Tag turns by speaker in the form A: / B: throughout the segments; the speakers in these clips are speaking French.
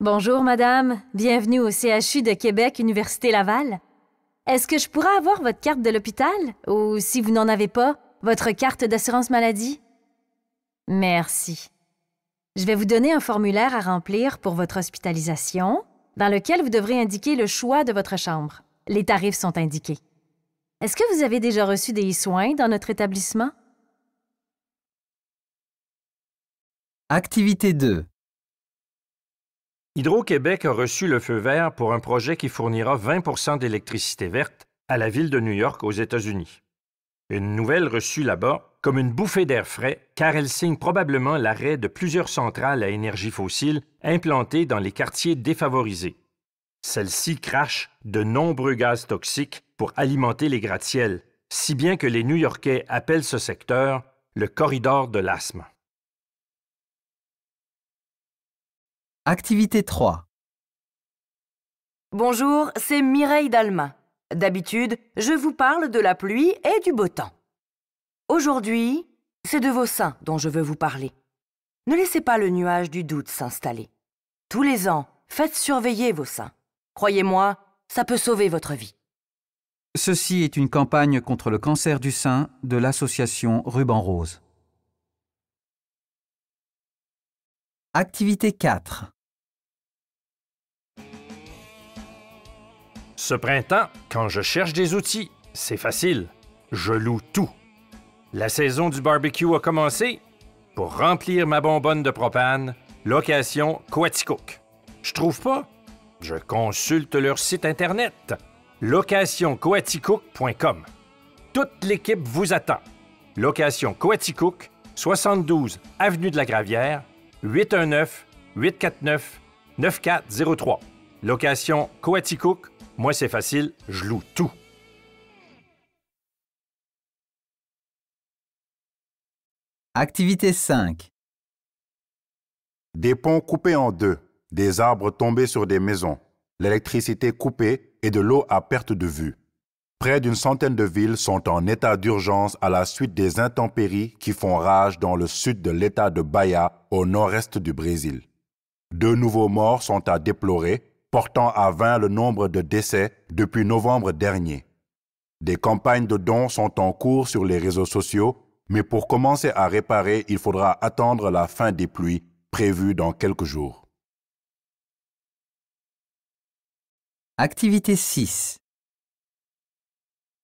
A: Bonjour, madame. Bienvenue au CHU de Québec, Université Laval. Est-ce que je pourrais avoir votre carte de l'hôpital? Ou, si vous n'en avez pas, votre carte d'assurance maladie? Merci. Je vais vous donner un formulaire à remplir pour votre hospitalisation, dans lequel vous devrez indiquer le choix de votre chambre. Les tarifs sont indiqués. Est-ce que vous avez déjà reçu des soins dans notre établissement?
B: Activité 2. Hydro-Québec a reçu le feu vert pour un projet qui fournira 20 d'électricité verte à la ville de New York aux États-Unis. Une nouvelle reçue là-bas, comme une bouffée d'air frais, car elle signe probablement l'arrêt de plusieurs centrales à énergie fossile implantées dans les quartiers défavorisés. Celles-ci crachent de nombreux gaz toxiques pour alimenter les gratte-ciels, si bien que les New-Yorkais appellent ce secteur le corridor de l'asthme. Activité 3
C: Bonjour, c'est Mireille Dalma. D'habitude, je vous parle de la pluie et du beau temps. Aujourd'hui, c'est de vos seins dont je veux vous parler. Ne laissez pas le nuage du doute s'installer. Tous les ans, faites surveiller vos seins. Croyez-moi, ça peut sauver votre vie.
D: Ceci est une campagne contre le cancer du sein de l'association Ruban Rose. Activité 4
B: Ce printemps, quand je cherche des outils, c'est facile. Je loue tout. La saison du barbecue a commencé. Pour remplir ma bonbonne de propane, location Coaticook. Je trouve pas. Je consulte leur site internet locationcoaticook.com. Toute l'équipe vous attend. Location Coaticook, 72 avenue de la Gravière, 819 849 9403. Location Coaticook moi, c'est facile, je loue tout.
E: Activité 5. Des ponts coupés en deux, des arbres tombés sur des maisons, l'électricité coupée et de l'eau à perte de vue. Près d'une centaine de villes sont en état d'urgence à la suite des intempéries qui font rage dans le sud de l'État de Bahia, au nord-est du Brésil. Deux nouveaux morts sont à déplorer portant à 20 le nombre de décès depuis novembre dernier. Des campagnes de dons sont en cours sur les réseaux sociaux, mais pour commencer à réparer, il faudra attendre la fin des pluies prévues dans quelques jours. Activité
B: 6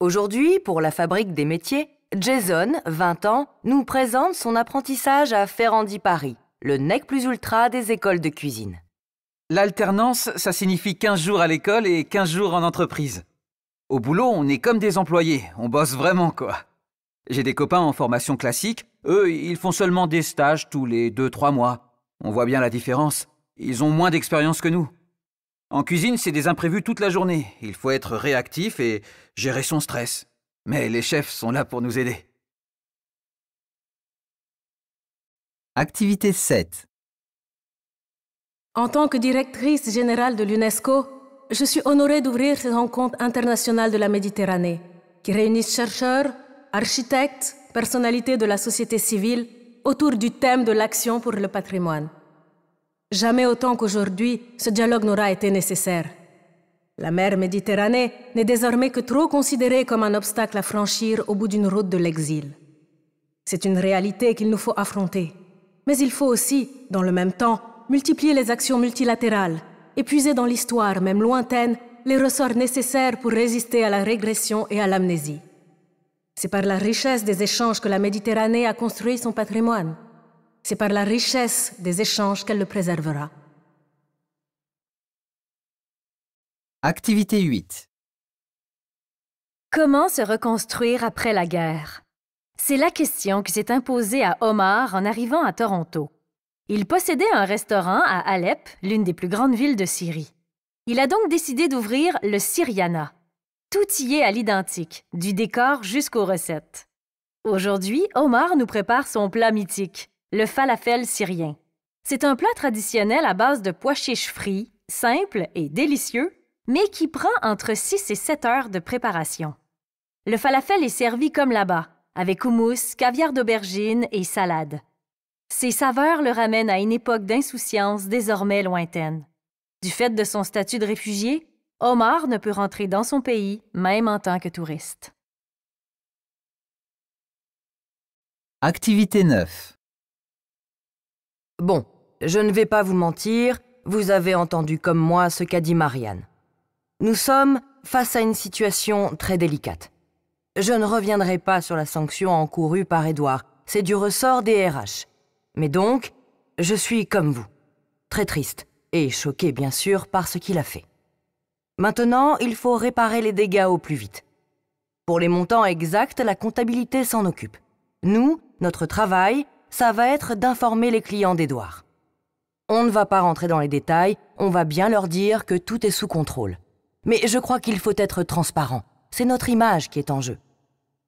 C: Aujourd'hui, pour la fabrique des métiers, Jason, 20 ans, nous présente son apprentissage à Ferrandi Paris, le nec plus ultra des écoles de
D: cuisine. L'alternance, ça signifie 15 jours à l'école et 15 jours en entreprise. Au boulot, on est comme des employés, on bosse vraiment quoi. J'ai des copains en formation classique, eux, ils font seulement des stages tous les 2-3 mois. On voit bien la différence, ils ont moins d'expérience que nous. En cuisine, c'est des imprévus toute la journée, il faut être réactif et gérer son stress. Mais les chefs sont là pour nous aider. Activité 7.
F: En tant que directrice générale de l'UNESCO, je suis honorée d'ouvrir cette rencontre internationale de la Méditerranée, qui réunissent chercheurs, architectes, personnalités de la société civile autour du thème de l'action pour le patrimoine. Jamais autant qu'aujourd'hui, ce dialogue n'aura été nécessaire. La mer Méditerranée n'est désormais que trop considérée comme un obstacle à franchir au bout d'une route de l'exil. C'est une réalité qu'il nous faut affronter. Mais il faut aussi, dans le même temps, multiplier les actions multilatérales, épuiser dans l'histoire, même lointaine, les ressorts nécessaires pour résister à la régression et à l'amnésie. C'est par la richesse des échanges que la Méditerranée a construit son patrimoine. C'est par la richesse des échanges qu'elle le préservera.
D: Activité 8.
A: Comment se reconstruire après la guerre C'est la question qui s'est imposée à Omar en arrivant à Toronto. Il possédait un restaurant à Alep, l'une des plus grandes villes de Syrie. Il a donc décidé d'ouvrir le Syriana. Tout y est à l'identique, du décor jusqu'aux recettes. Aujourd'hui, Omar nous prépare son plat mythique, le falafel syrien. C'est un plat traditionnel à base de pois chiches frits, simple et délicieux, mais qui prend entre 6 et 7 heures de préparation. Le falafel est servi comme là-bas, avec houmous, caviar d'aubergine et salade. Ses saveurs le ramènent à une époque d'insouciance désormais lointaine. Du fait de son statut de réfugié, Omar ne peut rentrer dans son pays, même en tant que touriste.
C: Activité 9 Bon, je ne vais pas vous mentir, vous avez entendu comme moi ce qu'a dit Marianne. Nous sommes face à une situation très délicate. Je ne reviendrai pas sur la sanction encourue par Édouard, c'est du ressort des RH. Mais donc, je suis comme vous, très triste et choqué bien sûr par ce qu'il a fait. Maintenant, il faut réparer les dégâts au plus vite. Pour les montants exacts, la comptabilité s'en occupe. Nous, notre travail, ça va être d'informer les clients d'Edouard. On ne va pas rentrer dans les détails, on va bien leur dire que tout est sous contrôle. Mais je crois qu'il faut être transparent. C'est notre image qui est en jeu.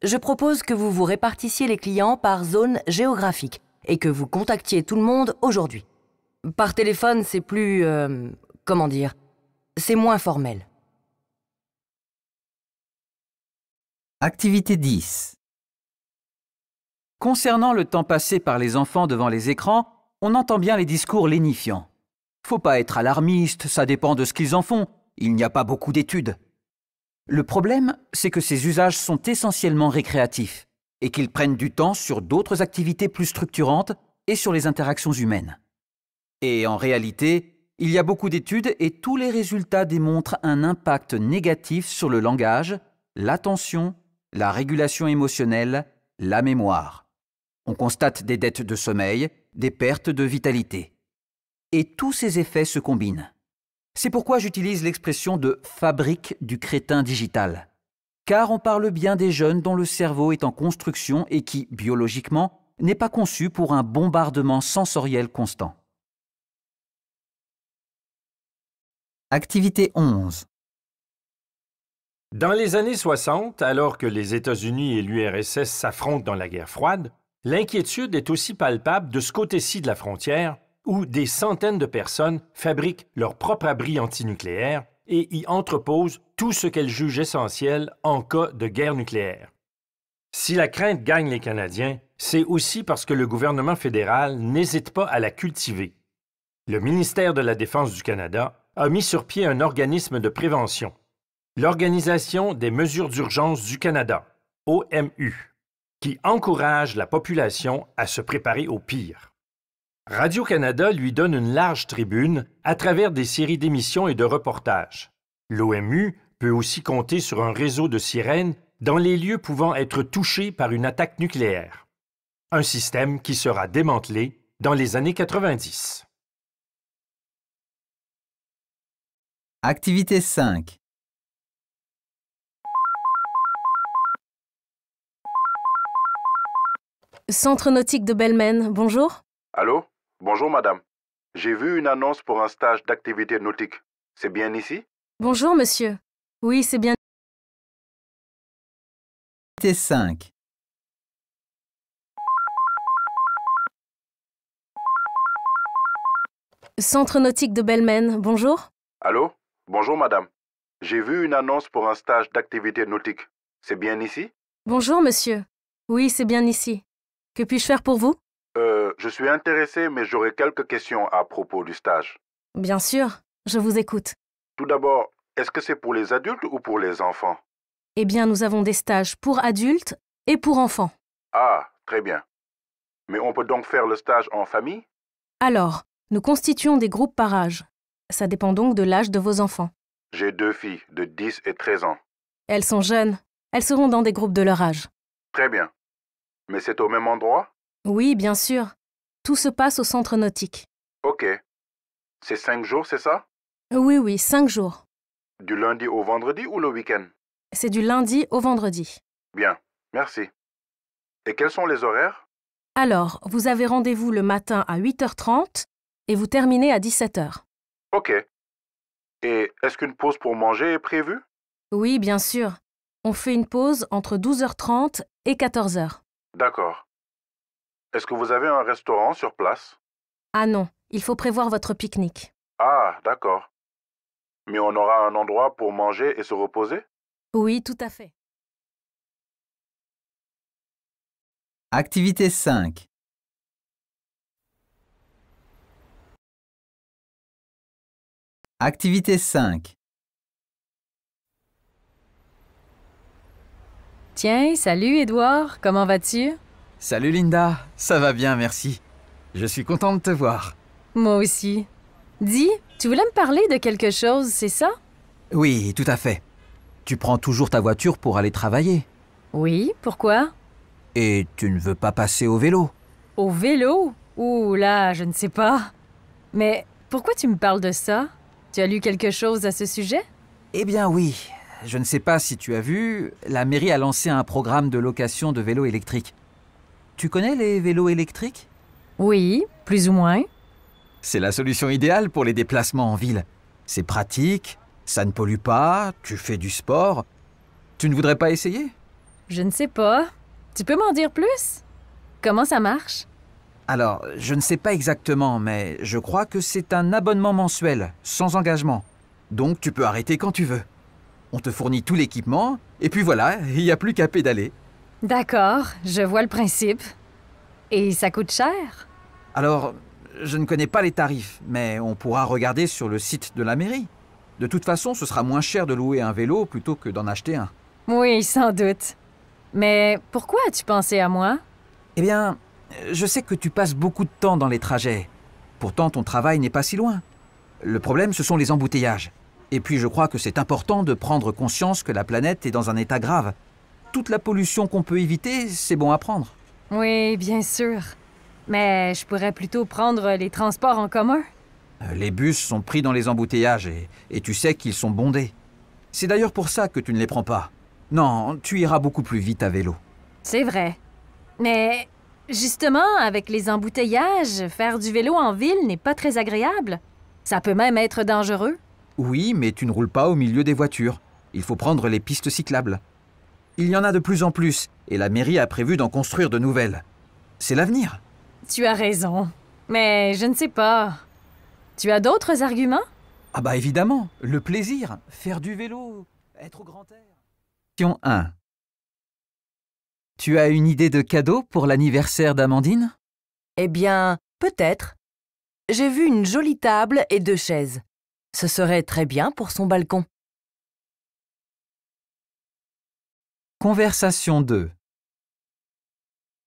C: Je propose que vous vous répartissiez les clients par zone géographique, et que vous contactiez tout le monde aujourd'hui. Par téléphone, c'est plus... Euh, comment dire C'est moins formel.
D: Activité 10 Concernant le temps passé par les enfants devant les écrans, on entend bien les discours lénifiants. Faut pas être alarmiste, ça dépend de ce qu'ils en font, il n'y a pas beaucoup d'études. Le problème, c'est que ces usages sont essentiellement récréatifs et qu'ils prennent du temps sur d'autres activités plus structurantes et sur les interactions humaines. Et en réalité, il y a beaucoup d'études et tous les résultats démontrent un impact négatif sur le langage, l'attention, la régulation émotionnelle, la mémoire. On constate des dettes de sommeil, des pertes de vitalité. Et tous ces effets se combinent. C'est pourquoi j'utilise l'expression de fabrique du crétin digital car on parle bien des jeunes dont le cerveau est en construction et qui, biologiquement, n'est pas conçu pour un bombardement sensoriel constant. Activité 11
B: Dans les années 60, alors que les États-Unis et l'URSS s'affrontent dans la guerre froide, l'inquiétude est aussi palpable de ce côté-ci de la frontière où des centaines de personnes fabriquent leur propre abri antinucléaire et y entrepose tout ce qu'elle juge essentiel en cas de guerre nucléaire. Si la crainte gagne les Canadiens, c'est aussi parce que le gouvernement fédéral n'hésite pas à la cultiver. Le ministère de la Défense du Canada a mis sur pied un organisme de prévention, l'Organisation des mesures d'urgence du Canada, OMU, qui encourage la population à se préparer au pire. Radio-Canada lui donne une large tribune à travers des séries d'émissions et de reportages. L'OMU peut aussi compter sur un réseau de sirènes dans les lieux pouvant être touchés par une attaque nucléaire. Un système qui sera démantelé dans les années 90. Activité
D: 5
F: Centre nautique de Belmène. bonjour.
E: Allô Bonjour madame. J'ai vu une annonce pour un stage d'activité nautique. C'est bien ici
F: Bonjour monsieur. Oui, c'est bien.
D: T5.
F: Centre nautique de Belmen, bonjour.
E: Allô Bonjour madame. J'ai vu une annonce pour un stage d'activité nautique. C'est bien ici
F: Bonjour monsieur. Oui, c'est bien ici. Que puis-je faire pour vous
E: euh, je suis intéressé, mais j'aurais quelques questions à propos du stage.
F: Bien sûr, je vous écoute.
E: Tout d'abord, est-ce que c'est pour les adultes ou pour les enfants
F: Eh bien, nous avons des stages pour adultes et pour enfants.
E: Ah, très bien. Mais on peut donc faire le stage en famille
F: Alors, nous constituons des groupes par âge. Ça dépend donc de l'âge de vos enfants.
E: J'ai deux filles de 10 et 13 ans.
F: Elles sont jeunes. Elles seront dans des groupes de leur âge.
E: Très bien. Mais c'est au même endroit
F: oui, bien sûr. Tout se passe au centre nautique.
E: Ok. C'est cinq jours, c'est ça
F: Oui, oui, cinq jours.
E: Du lundi au vendredi ou le week-end
F: C'est du lundi au vendredi.
E: Bien, merci. Et quels sont les horaires
F: Alors, vous avez rendez-vous le matin à 8h30 et vous terminez à 17h.
E: Ok. Et est-ce qu'une pause pour manger est prévue
F: Oui, bien sûr. On fait une pause entre 12h30 et 14h.
E: D'accord. Est-ce que vous avez un restaurant sur place
F: Ah non, il faut prévoir votre pique-nique.
E: Ah, d'accord. Mais on aura un endroit pour manger et se reposer
F: Oui, tout à fait.
D: Activité 5 Activité 5
A: Tiens, salut Edouard, comment vas-tu
D: Salut Linda, ça va bien, merci. Je suis content de te voir.
A: Moi aussi. Dis, tu voulais me parler de quelque chose, c'est ça?
D: Oui, tout à fait. Tu prends toujours ta voiture pour aller travailler. Oui, pourquoi? Et tu ne veux pas passer au vélo.
A: Au vélo? Ouh là, je ne sais pas. Mais pourquoi tu me parles de ça? Tu as lu quelque chose à ce sujet?
D: Eh bien oui. Je ne sais pas si tu as vu, la mairie a lancé un programme de location de vélos électriques. Tu connais les vélos électriques Oui, plus ou moins. C'est la solution idéale pour les déplacements en ville. C'est pratique, ça ne pollue pas, tu fais du sport. Tu ne voudrais pas essayer
A: Je ne sais pas. Tu peux m'en dire plus Comment ça marche
D: Alors, je ne sais pas exactement, mais je crois que c'est un abonnement mensuel, sans engagement. Donc tu peux arrêter quand tu veux. On te fournit tout l'équipement, et puis voilà, il n'y a plus qu'à pédaler.
A: D'accord, je vois le principe. Et ça coûte cher
D: Alors, je ne connais pas les tarifs, mais on pourra regarder sur le site de la mairie. De toute façon, ce sera moins cher de louer un vélo plutôt que d'en acheter un.
A: Oui, sans doute. Mais pourquoi as-tu pensé à moi
D: Eh bien, je sais que tu passes beaucoup de temps dans les trajets. Pourtant, ton travail n'est pas si loin. Le problème, ce sont les embouteillages. Et puis, je crois que c'est important de prendre conscience que la planète est dans un état grave toute la pollution qu'on peut éviter, c'est bon à prendre.
A: Oui, bien sûr. Mais je pourrais plutôt prendre les transports en commun.
D: Euh, les bus sont pris dans les embouteillages et, et tu sais qu'ils sont bondés. C'est d'ailleurs pour ça que tu ne les prends pas. Non, tu iras beaucoup plus vite à vélo.
A: C'est vrai. Mais justement, avec les embouteillages, faire du vélo en ville n'est pas très agréable. Ça peut même être dangereux.
D: Oui, mais tu ne roules pas au milieu des voitures. Il faut prendre les pistes cyclables. Il y en a de plus en plus, et la mairie a prévu d'en construire de nouvelles. C'est l'avenir.
A: Tu as raison. Mais je ne sais pas. Tu as d'autres
D: arguments Ah bah évidemment, le plaisir, faire du vélo, être au grand air. Question 1. Tu as une idée de cadeau pour l'anniversaire d'Amandine
C: Eh bien, peut-être. J'ai vu une jolie table et deux chaises. Ce serait très bien pour son balcon.
D: Conversation 2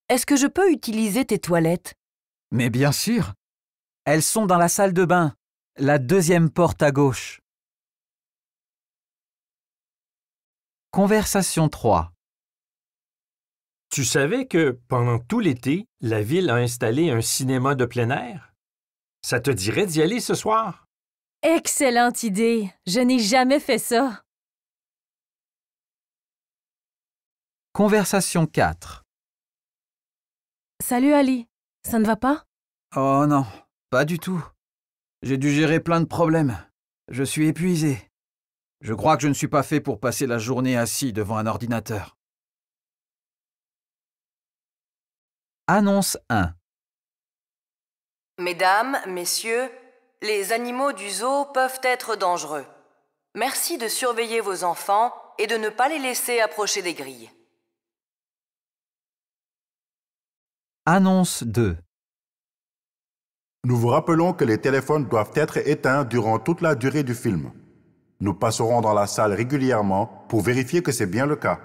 D: Est-ce que je peux utiliser tes toilettes Mais bien sûr Elles sont dans la salle de bain, la deuxième porte à gauche. Conversation 3
B: Tu savais que, pendant tout l'été, la ville a installé un cinéma de plein air? Ça te dirait d'y aller ce soir?
A: Excellente idée! Je n'ai jamais fait ça!
D: Conversation 4
F: Salut Ali, ça ne va pas
D: Oh non, pas du tout. J'ai dû gérer plein de problèmes. Je suis épuisé. Je crois que je ne suis pas fait pour passer la journée assis devant un ordinateur. Annonce 1
C: Mesdames, messieurs, les animaux du zoo peuvent être dangereux. Merci de surveiller vos enfants et de ne pas les laisser approcher des grilles.
E: Annonce 2 Nous vous rappelons que les téléphones doivent être éteints durant toute la durée du film. Nous passerons dans la salle régulièrement pour vérifier que c'est bien le cas.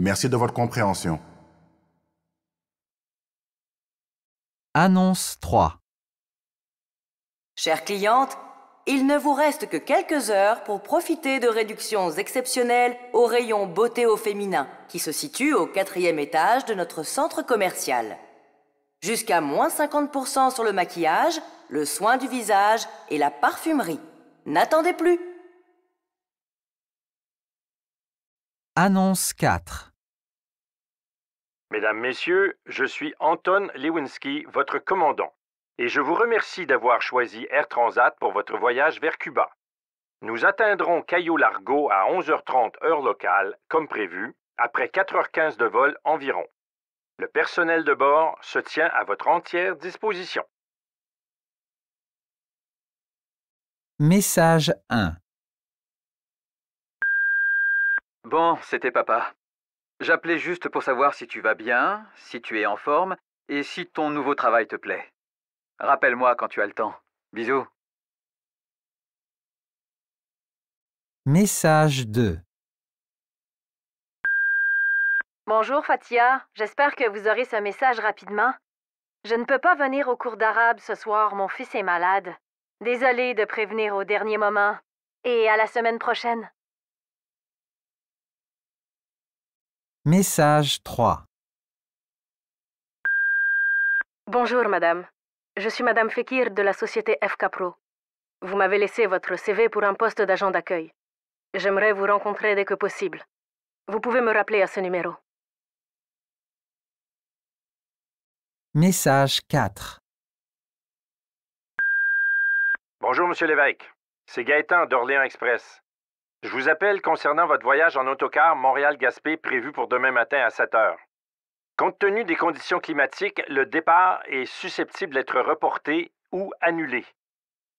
E: Merci de votre compréhension. Annonce 3
C: Chères cliente, il ne vous reste que quelques heures pour profiter de réductions exceptionnelles au rayon beauté au féminin, qui se situe au quatrième étage de notre centre commercial jusqu'à moins 50% sur le maquillage, le soin du visage et la
B: parfumerie. N'attendez plus
D: Annonce 4
B: Mesdames, Messieurs, je suis Anton Lewinski, votre commandant, et je vous remercie d'avoir choisi Air Transat pour votre voyage vers Cuba. Nous atteindrons Cayo Largo à 11h30 heure locale, comme prévu, après 4h15 de vol environ. Le personnel de bord se tient à votre entière disposition.
D: Message 1 Bon, c'était papa. J'appelais juste pour savoir si tu vas bien, si tu es en forme et si ton nouveau travail te plaît. Rappelle-moi quand tu as le temps. Bisous. Message 2
A: Bonjour Fatia, j'espère que vous aurez ce message rapidement. Je ne peux pas venir au cours d'arabe ce soir, mon fils est malade. Désolée de prévenir au dernier moment. Et à la semaine prochaine.
D: Message 3
F: Bonjour madame. Je suis madame Fekir de la société FK Pro. Vous m'avez laissé votre CV pour un poste d'agent d'accueil. J'aimerais vous rencontrer dès que possible. Vous pouvez me rappeler à ce numéro.
D: Message 4
B: Bonjour, Monsieur l'évêque. C'est Gaëtan d'Orléans Express. Je vous appelle concernant votre voyage en autocar Montréal-Gaspé prévu pour demain matin à 7 heures. Compte tenu des conditions climatiques, le départ est susceptible d'être reporté ou annulé.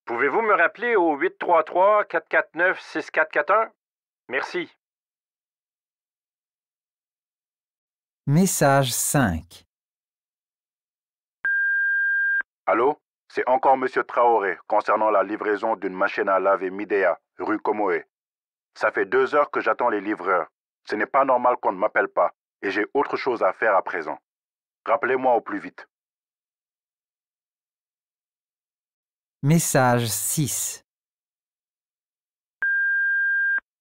B: Pouvez-vous me rappeler au 833-449-6441? Merci.
D: Message 5
E: Allô C'est encore Monsieur Traoré, concernant la livraison d'une machine à laver Midea, rue Comoé. Ça fait deux heures que j'attends les livreurs. Ce n'est pas normal qu'on ne m'appelle pas, et j'ai autre chose à faire à présent. Rappelez-moi au plus vite.
D: Message 6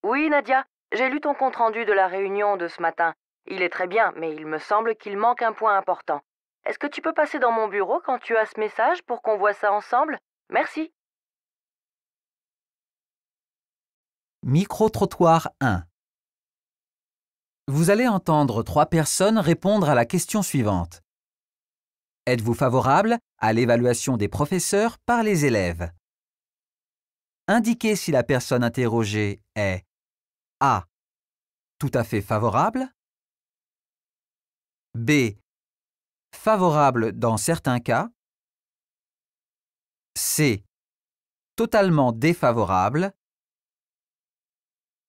C: Oui, Nadia, j'ai lu ton compte-rendu de la réunion de ce matin. Il est très bien, mais il me semble qu'il manque un point important. Est-ce que tu peux passer dans mon bureau quand tu as ce message pour qu'on voit ça ensemble Merci.
D: Micro-trottoir 1 Vous allez entendre trois personnes répondre à la question suivante. Êtes-vous favorable à l'évaluation des professeurs par les élèves Indiquez si la personne interrogée est A. Tout à fait favorable B favorable dans certains cas, C. Totalement défavorable,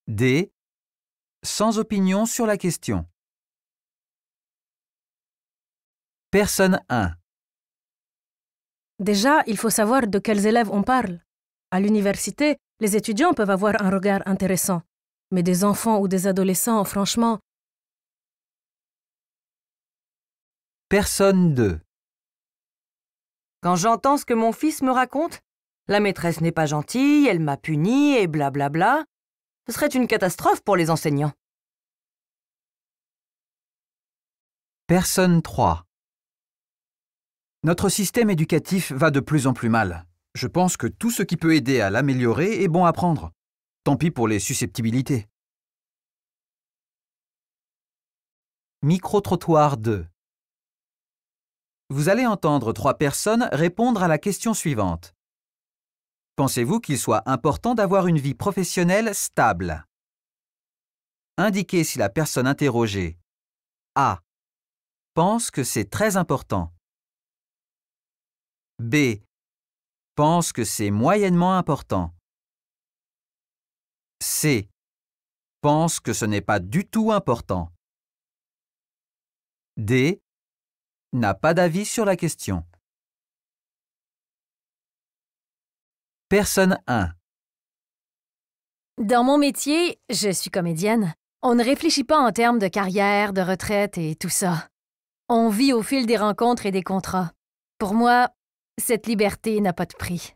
D: D. Sans opinion sur la question. Personne
E: 1.
F: Déjà, il faut savoir de quels élèves on parle. À l'université, les étudiants peuvent avoir un regard intéressant. Mais des enfants ou des adolescents, franchement,
D: Personne 2.
C: Quand j'entends ce que mon fils me raconte, la maîtresse n'est pas gentille, elle m'a puni et blablabla, ce serait une catastrophe pour les enseignants.
D: Personne 3 Notre système éducatif va de plus en plus mal. Je pense que tout ce qui peut aider à l'améliorer est bon à prendre. Tant pis pour les susceptibilités. Micro-trottoir 2 vous allez entendre trois personnes répondre à la question suivante. Pensez-vous qu'il soit important d'avoir une vie professionnelle stable Indiquez si la personne interrogée A. Pense que c'est très important. B. Pense que c'est moyennement important. C. Pense que ce n'est pas du tout important. D n'a pas d'avis sur la question. Personne 1
A: Dans mon métier, je suis comédienne. On ne réfléchit pas en termes de carrière, de retraite et tout ça. On vit au fil des rencontres et des contrats. Pour moi, cette liberté n'a pas de prix.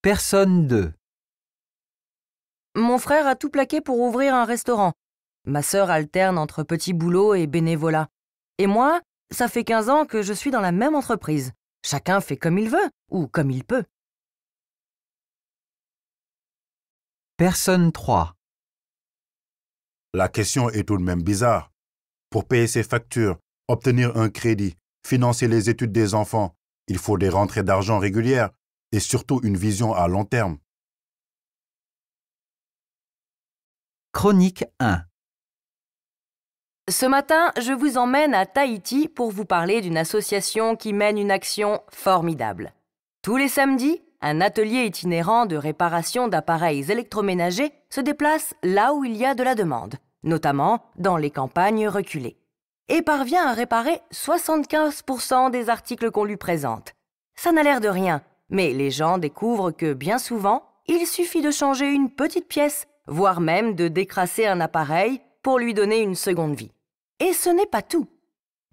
D: Personne 2
A: Mon
C: frère a tout plaqué pour ouvrir un restaurant. Ma sœur alterne entre petit boulot et bénévolat. Et moi, ça fait 15 ans que je suis dans la même entreprise. Chacun fait comme il veut
D: ou comme il peut. Personne
E: 3 La question est tout de même bizarre. Pour payer ses factures, obtenir un crédit, financer les études des enfants, il faut des rentrées d'argent régulières et surtout une vision à long terme. Chronique 1
C: ce matin, je vous emmène à Tahiti pour vous parler d'une association qui mène une action formidable. Tous les samedis, un atelier itinérant de réparation d'appareils électroménagers se déplace là où il y a de la demande, notamment dans les campagnes reculées, et parvient à réparer 75% des articles qu'on lui présente. Ça n'a l'air de rien, mais les gens découvrent que bien souvent, il suffit de changer une petite pièce, voire même de décrasser un appareil pour lui donner une seconde vie. Et ce n'est pas tout.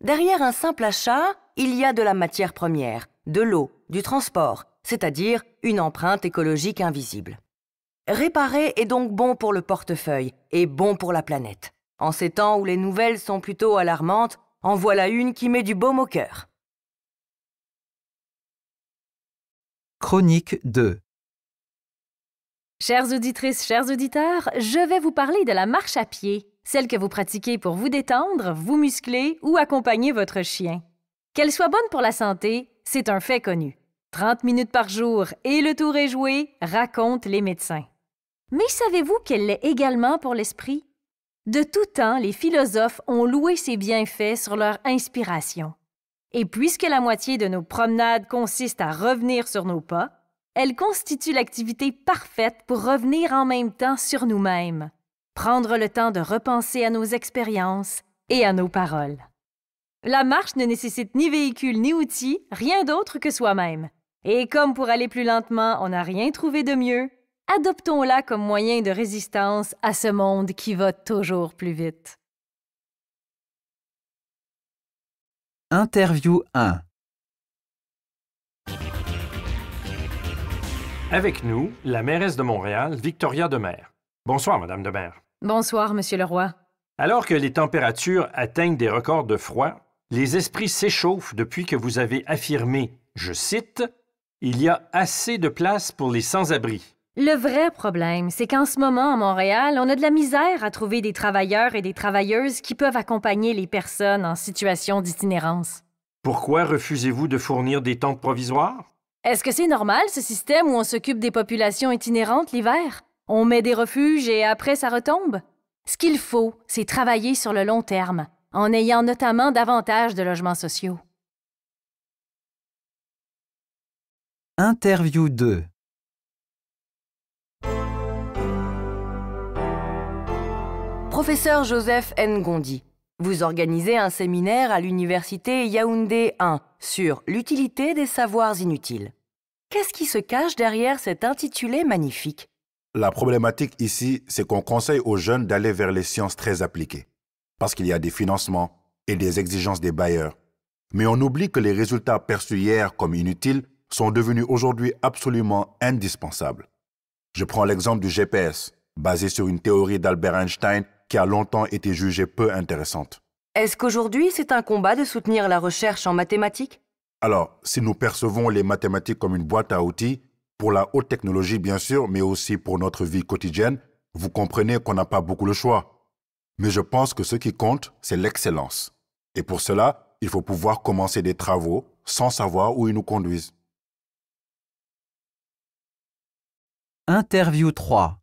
C: Derrière un simple achat, il y a de la matière première, de l'eau, du transport, c'est-à-dire une empreinte écologique invisible. Réparer est donc bon pour le portefeuille et bon pour la planète. En ces temps où les nouvelles sont plutôt alarmantes, en voilà une qui met du baume au cœur.
D: Chronique 2
A: Chères auditrices, chers auditeurs, je vais vous parler de la marche à pied celle que vous pratiquez pour vous détendre, vous muscler ou accompagner votre chien. Qu'elle soit bonne pour la santé, c'est un fait connu. 30 minutes par jour et le tour est joué, racontent les médecins. Mais savez-vous qu'elle l'est également pour l'esprit? De tout temps, les philosophes ont loué ses bienfaits sur leur inspiration. Et puisque la moitié de nos promenades consiste à revenir sur nos pas, elle constitue l'activité parfaite pour revenir en même temps sur nous-mêmes, prendre le temps de repenser à nos expériences et à nos paroles. La marche ne nécessite ni véhicule ni outils, rien d'autre que soi-même. Et comme pour aller plus lentement, on n'a rien trouvé de mieux, adoptons-la comme moyen de résistance à ce monde qui va toujours plus vite.
D: Interview 1
B: Avec nous, la mairesse de Montréal, Victoria Demer. Bonsoir, Madame Demers.
A: Bonsoir, Monsieur le Roi.
B: Alors que les températures atteignent des records de froid, les esprits s'échauffent depuis que vous avez affirmé, je cite, Il y a assez de place pour les sans-abri.
A: Le vrai problème, c'est qu'en ce moment, à Montréal, on a de la misère à trouver des travailleurs et des travailleuses qui peuvent accompagner les personnes en situation d'itinérance.
B: Pourquoi refusez-vous de fournir des tentes provisoires?
A: Est-ce que c'est normal, ce système où on s'occupe des populations itinérantes l'hiver? On met des refuges et après ça retombe. Ce qu'il faut, c'est travailler sur le long terme, en ayant notamment davantage de logements sociaux.
D: Interview 2
C: Professeur Joseph Ngondi, vous organisez un séminaire à l'université Yaoundé 1 sur l'utilité des savoirs inutiles. Qu'est-ce qui se cache derrière cet intitulé magnifique
E: la problématique ici, c'est qu'on conseille aux jeunes d'aller vers les sciences très appliquées, parce qu'il y a des financements et des exigences des bailleurs. Mais on oublie que les résultats perçus hier comme inutiles sont devenus aujourd'hui absolument indispensables. Je prends l'exemple du GPS, basé sur une théorie d'Albert Einstein qui a longtemps été jugée peu intéressante.
C: Est-ce qu'aujourd'hui c'est un combat de soutenir la recherche en mathématiques
E: Alors, si nous percevons les mathématiques comme une boîte à outils, pour la haute technologie, bien sûr, mais aussi pour notre vie quotidienne, vous comprenez qu'on n'a pas beaucoup le choix. Mais je pense que ce qui compte, c'est l'excellence. Et pour cela, il faut pouvoir commencer des travaux sans savoir où ils nous conduisent.
D: Interview 3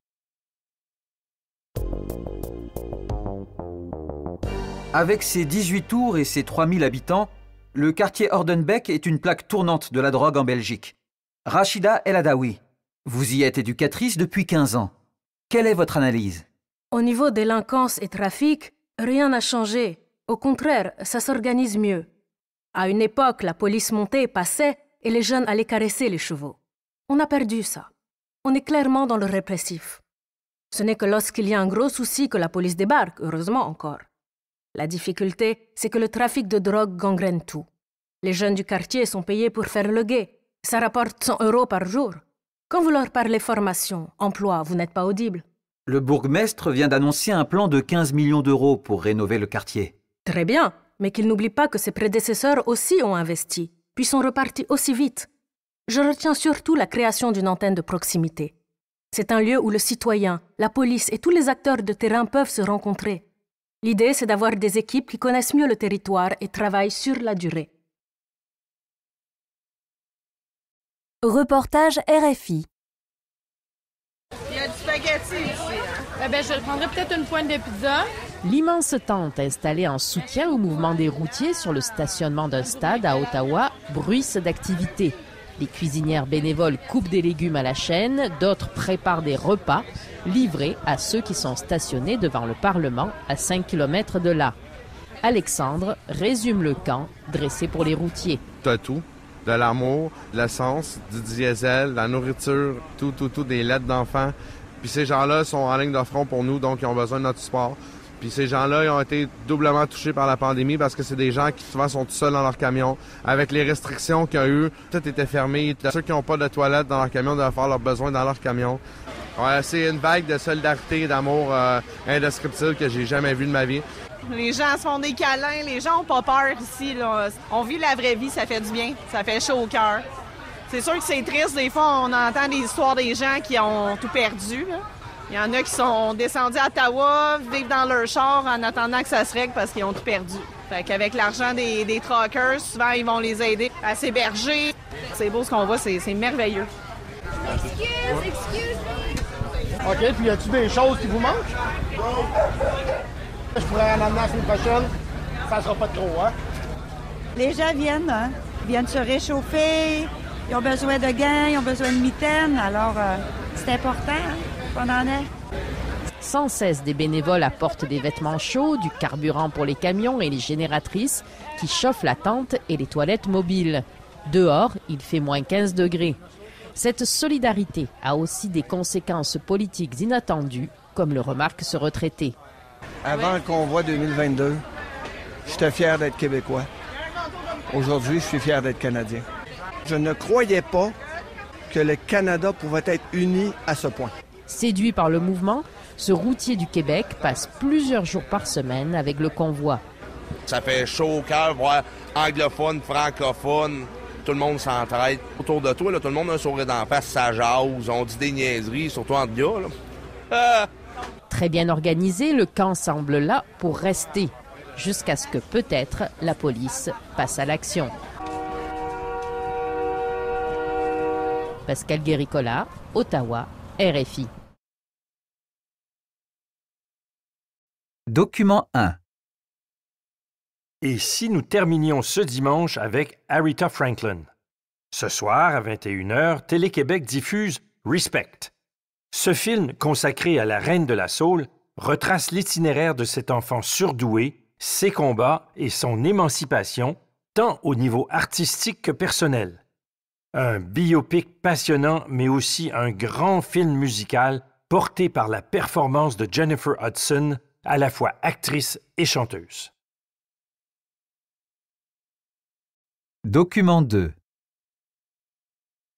D: Avec ses 18 tours et ses 3000 habitants, le quartier Ordenbeck est une plaque tournante de la drogue en Belgique. Rachida El vous y êtes éducatrice depuis 15 ans. Quelle est votre analyse
F: Au niveau délinquance et trafic, rien n'a changé. Au contraire, ça s'organise mieux. À une époque, la police montait et passait et les jeunes allaient caresser les chevaux. On a perdu ça. On est clairement dans le répressif. Ce n'est que lorsqu'il y a un gros souci que la police débarque, heureusement encore. La difficulté, c'est que le trafic de drogue gangrène tout. Les jeunes du quartier sont payés pour faire le guet, ça rapporte 100 euros par jour. Quand vous leur parlez formation, emploi, vous n'êtes pas audible.
D: Le bourgmestre vient d'annoncer un plan de 15 millions d'euros pour rénover le quartier.
F: Très bien, mais qu'il n'oublie pas que ses prédécesseurs aussi ont investi, puis sont repartis aussi vite. Je retiens surtout la création d'une antenne de proximité. C'est un lieu où le citoyen, la police et tous les acteurs de terrain peuvent se rencontrer. L'idée, c'est d'avoir des équipes qui connaissent mieux le territoire et travaillent sur la durée. Reportage RFI. Il y a du spaghetti ici. Hein?
G: Eh ben, je prendrai peut-être une pointe de pizza. L'immense tente installée en soutien au mouvement des routiers sur le stationnement d'un stade à Ottawa bruisse d'activité. Les cuisinières bénévoles coupent des légumes à la chaîne, d'autres préparent des repas livrés à ceux qui sont stationnés devant le Parlement à 5 km de là. Alexandre résume le camp dressé pour les routiers. T'as de l'amour, de l'essence, du diesel, de la nourriture, tout, tout, tout, des lettres d'enfants. Puis ces gens-là sont en ligne de front pour nous, donc ils ont besoin de notre support. Puis ces gens-là, ils ont été doublement touchés par la pandémie parce que c'est des gens qui souvent sont tout seuls dans leur camion. Avec les restrictions qu'il y a eu, tout était fermé. Ceux qui n'ont pas de toilette dans leur camion doivent faire leurs besoins dans leur camion. Ouais, c'est une vague de solidarité et d'amour euh, indescriptible que j'ai jamais vue de ma vie. Les gens se font des câlins, les gens ont pas peur ici. On vit la vraie vie, ça fait du bien, ça fait chaud au cœur. C'est sûr que c'est triste, des fois on entend des histoires des gens qui ont tout perdu. Il y en a qui sont descendus à Ottawa, vivent dans leur char en attendant que ça se règle parce qu'ils ont tout perdu. Fait qu'avec l'argent des, des truckers, souvent ils vont les aider à s'héberger. C'est beau ce qu'on voit, c'est, c'est merveilleux.
E: Excuse, excuse me.
G: OK, puis y a-tu des choses qui vous manquent? Je pourrais en amener la Ça sera pas trop,
C: hein. Les gens viennent, hein. Ils viennent se réchauffer. Ils ont besoin de gains, ils ont besoin de mitaines. Alors, euh, c'est important hein, qu'on en ait.
G: Sans cesse, des bénévoles apportent des vêtements chauds, du carburant pour les camions et les génératrices qui chauffent la tente et les toilettes mobiles. Dehors, il fait moins 15 degrés. Cette solidarité a aussi des conséquences politiques inattendues, comme le remarque ce retraité. Avant le convoi 2022, j'étais fier d'être québécois. Aujourd'hui, je suis fier d'être canadien. Je ne croyais pas que le Canada pouvait être uni à ce point. Séduit par le mouvement, ce routier du Québec passe plusieurs jours par semaine avec le convoi. Ça fait chaud au cœur voir anglophone, francophone, tout le monde s'entraide. Autour de toi, là, tout le monde a un sourire d'en face, ça jase, on dit des niaiseries, surtout en gars. Euh, bien organisé, le camp semble là pour rester, jusqu'à ce que peut-être la police passe à l'action. Pascal Guéricola, Ottawa, RFI.
B: Document 1 Et si nous terminions ce dimanche avec Arita Franklin? Ce soir, à 21h, Télé-Québec diffuse Respect, ce film, consacré à la reine de la Saule, retrace l'itinéraire de cet enfant surdoué, ses combats et son émancipation, tant au niveau artistique que personnel. Un biopic passionnant, mais aussi un grand film musical porté par la performance de Jennifer Hudson, à la fois actrice et chanteuse.
D: Document 2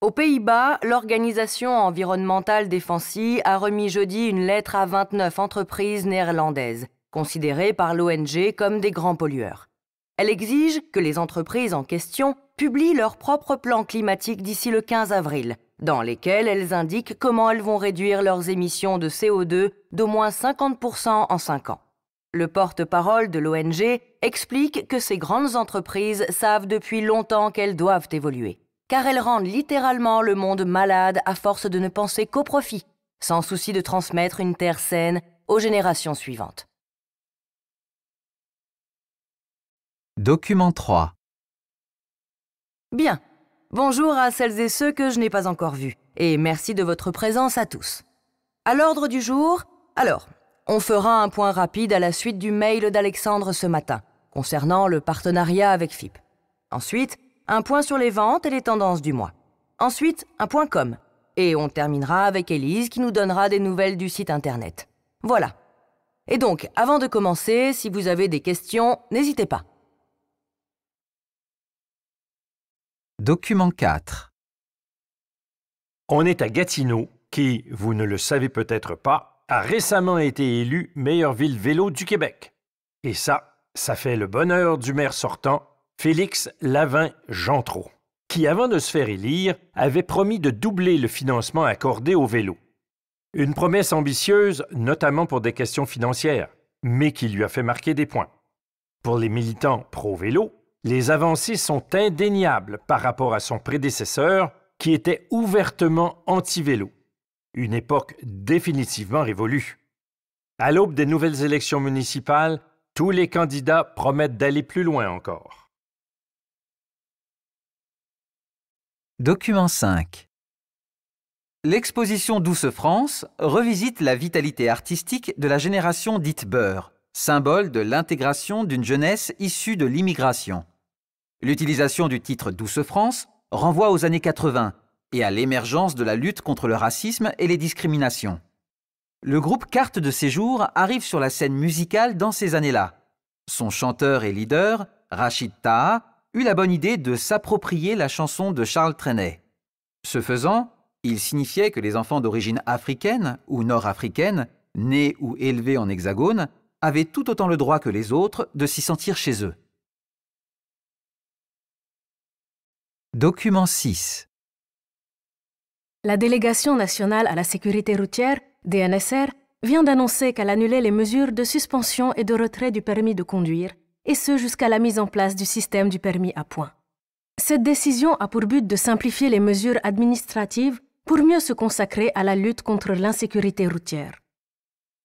C: aux Pays-Bas, l'organisation environnementale Défensi a remis jeudi une lettre à 29 entreprises néerlandaises, considérées par l'ONG comme des grands pollueurs. Elle exige que les entreprises en question publient leur propre plan climatique d'ici le 15 avril, dans lesquels elles indiquent comment elles vont réduire leurs émissions de CO2 d'au moins 50% en 5 ans. Le porte-parole de l'ONG explique que ces grandes entreprises savent depuis longtemps qu'elles doivent évoluer car elles rendent littéralement le monde malade à force de ne penser qu'au profit, sans souci de transmettre une terre saine aux générations suivantes.
D: Document 3
C: Bien. Bonjour à celles et ceux que je n'ai pas encore vus, et merci de votre présence à tous. À l'ordre du jour, alors, on fera un point rapide à la suite du mail d'Alexandre ce matin, concernant le partenariat avec FIP. Ensuite, un point sur les ventes et les tendances du mois. Ensuite, un point com. Et on terminera avec Elise qui nous donnera des nouvelles du site internet. Voilà. Et donc, avant de commencer, si vous avez des questions, n'hésitez pas.
B: Document 4 On est à Gatineau, qui, vous ne le savez peut-être pas, a récemment été élu meilleure ville vélo du Québec. Et ça, ça fait le bonheur du maire sortant, Félix Lavin-Gentreau, qui, avant de se faire élire, avait promis de doubler le financement accordé au vélo. Une promesse ambitieuse, notamment pour des questions financières, mais qui lui a fait marquer des points. Pour les militants pro-vélo, les avancées sont indéniables par rapport à son prédécesseur, qui était ouvertement anti-vélo, une époque définitivement révolue. À l'aube des nouvelles élections municipales, tous les candidats promettent d'aller plus loin encore.
D: Document 5 L'exposition Douce France revisite la vitalité artistique de la génération dite beurre, symbole de l'intégration d'une jeunesse issue de l'immigration. L'utilisation du titre Douce France renvoie aux années 80 et à l'émergence de la lutte contre le racisme et les discriminations. Le groupe Carte de Séjour arrive sur la scène musicale dans ces années-là. Son chanteur et leader, Rachid Taha, eut la bonne idée de s'approprier la chanson de Charles Trenet. Ce faisant, il signifiait que les enfants d'origine africaine ou nord-africaine, nés ou élevés en hexagone, avaient tout autant le droit que les autres de s'y sentir chez eux. Document 6
F: La délégation nationale à la sécurité routière, DNSR, vient d'annoncer qu'elle annulait les mesures de suspension et de retrait du permis de conduire et ce jusqu'à la mise en place du système du permis à points. Cette décision a pour but de simplifier les mesures administratives pour mieux se consacrer à la lutte contre l'insécurité routière.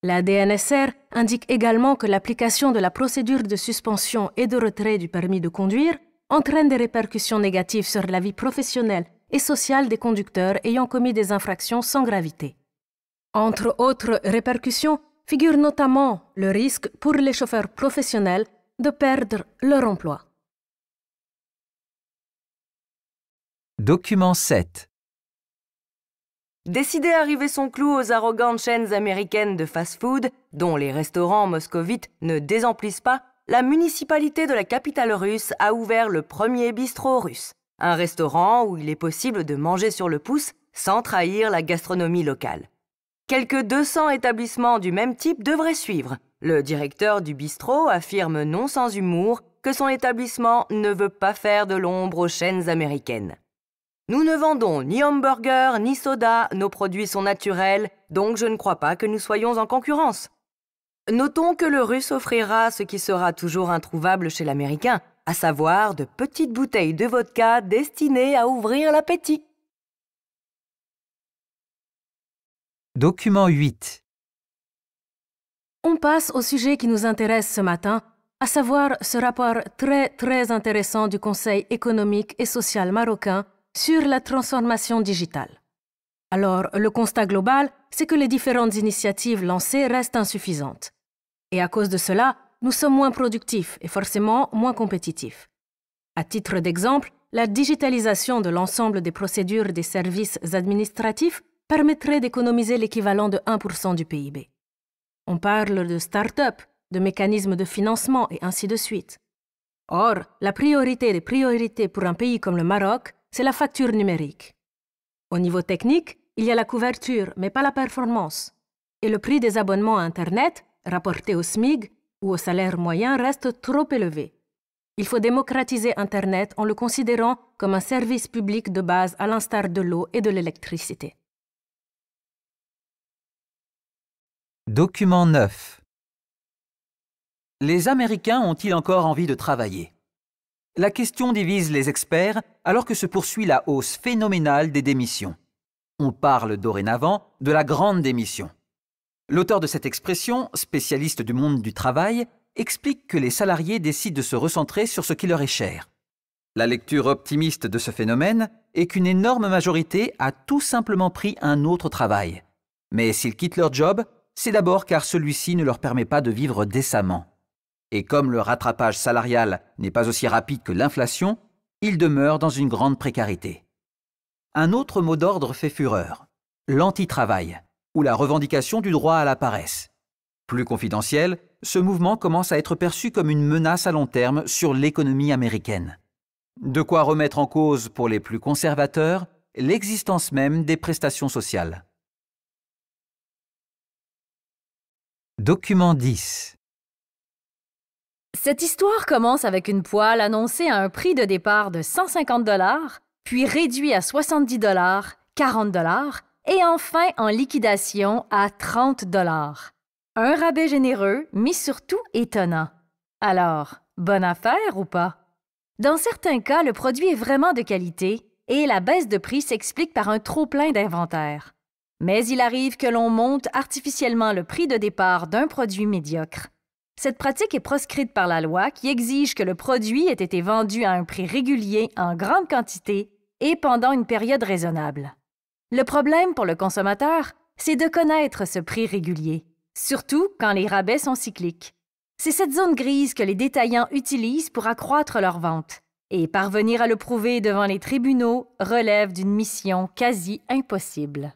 F: La DNSR indique également que l'application de la procédure de suspension et de retrait du permis de conduire entraîne des répercussions négatives sur la vie professionnelle et sociale des conducteurs ayant commis des infractions sans gravité. Entre autres répercussions figure notamment le risque pour les chauffeurs professionnels de perdre leur emploi.
D: Document 7
C: Décidé à arriver son clou aux arrogantes chaînes américaines de fast-food, dont les restaurants moscovites ne désemplissent pas, la municipalité de la capitale russe a ouvert le premier bistrot russe, un restaurant où il est possible de manger sur le pouce sans trahir la gastronomie locale. Quelques 200 établissements du même type devraient suivre, le directeur du bistrot affirme non sans humour que son établissement ne veut pas faire de l'ombre aux chaînes américaines. Nous ne vendons ni hamburger ni soda, nos produits sont naturels, donc je ne crois pas que nous soyons en concurrence. Notons que le russe offrira ce qui sera toujours introuvable chez l'américain, à savoir de petites bouteilles de vodka destinées à ouvrir l'appétit.
D: Document 8
F: on passe au sujet qui nous intéresse ce matin, à savoir ce rapport très très intéressant du Conseil économique et social marocain sur la transformation digitale. Alors, le constat global, c'est que les différentes initiatives lancées restent insuffisantes. Et à cause de cela, nous sommes moins productifs et forcément moins compétitifs. À titre d'exemple, la digitalisation de l'ensemble des procédures des services administratifs permettrait d'économiser l'équivalent de 1% du PIB. On parle de start-up, de mécanismes de financement et ainsi de suite. Or, la priorité des priorités pour un pays comme le Maroc, c'est la facture numérique. Au niveau technique, il y a la couverture, mais pas la performance. Et le prix des abonnements à Internet, rapporté au SMIG ou au salaire moyen, reste trop élevé. Il faut démocratiser Internet en le considérant comme un service public de base à l'instar de l'eau et de l'électricité.
D: Document 9 Les Américains ont-ils encore envie de travailler La question divise les experts alors que se poursuit la hausse phénoménale des démissions. On parle dorénavant de la grande démission. L'auteur de cette expression, spécialiste du monde du travail, explique que les salariés décident de se recentrer sur ce qui leur est cher. La lecture optimiste de ce phénomène est qu'une énorme majorité a tout simplement pris un autre travail. Mais s'ils quittent leur job, c'est d'abord car celui-ci ne leur permet pas de vivre décemment. Et comme le rattrapage salarial n'est pas aussi rapide que l'inflation, ils demeurent dans une grande précarité. Un autre mot d'ordre fait fureur, l'anti-travail, ou la revendication du droit à la paresse. Plus confidentiel, ce mouvement commence à être perçu comme une menace à long terme sur l'économie américaine. De quoi remettre en cause, pour les plus conservateurs, l'existence même des prestations sociales. Document 10
A: Cette histoire commence avec une poêle annoncée à un prix de départ de 150 puis réduit à 70 40 et enfin en liquidation à 30 Un rabais généreux, mais surtout étonnant. Alors, bonne affaire ou pas? Dans certains cas, le produit est vraiment de qualité et la baisse de prix s'explique par un trop-plein d'inventaire. Mais il arrive que l'on monte artificiellement le prix de départ d'un produit médiocre. Cette pratique est proscrite par la loi qui exige que le produit ait été vendu à un prix régulier en grande quantité et pendant une période raisonnable. Le problème pour le consommateur, c'est de connaître ce prix régulier, surtout quand les rabais sont cycliques. C'est cette zone grise que les détaillants utilisent pour accroître leur vente. et parvenir à le prouver devant les tribunaux relève d'une mission
E: quasi impossible.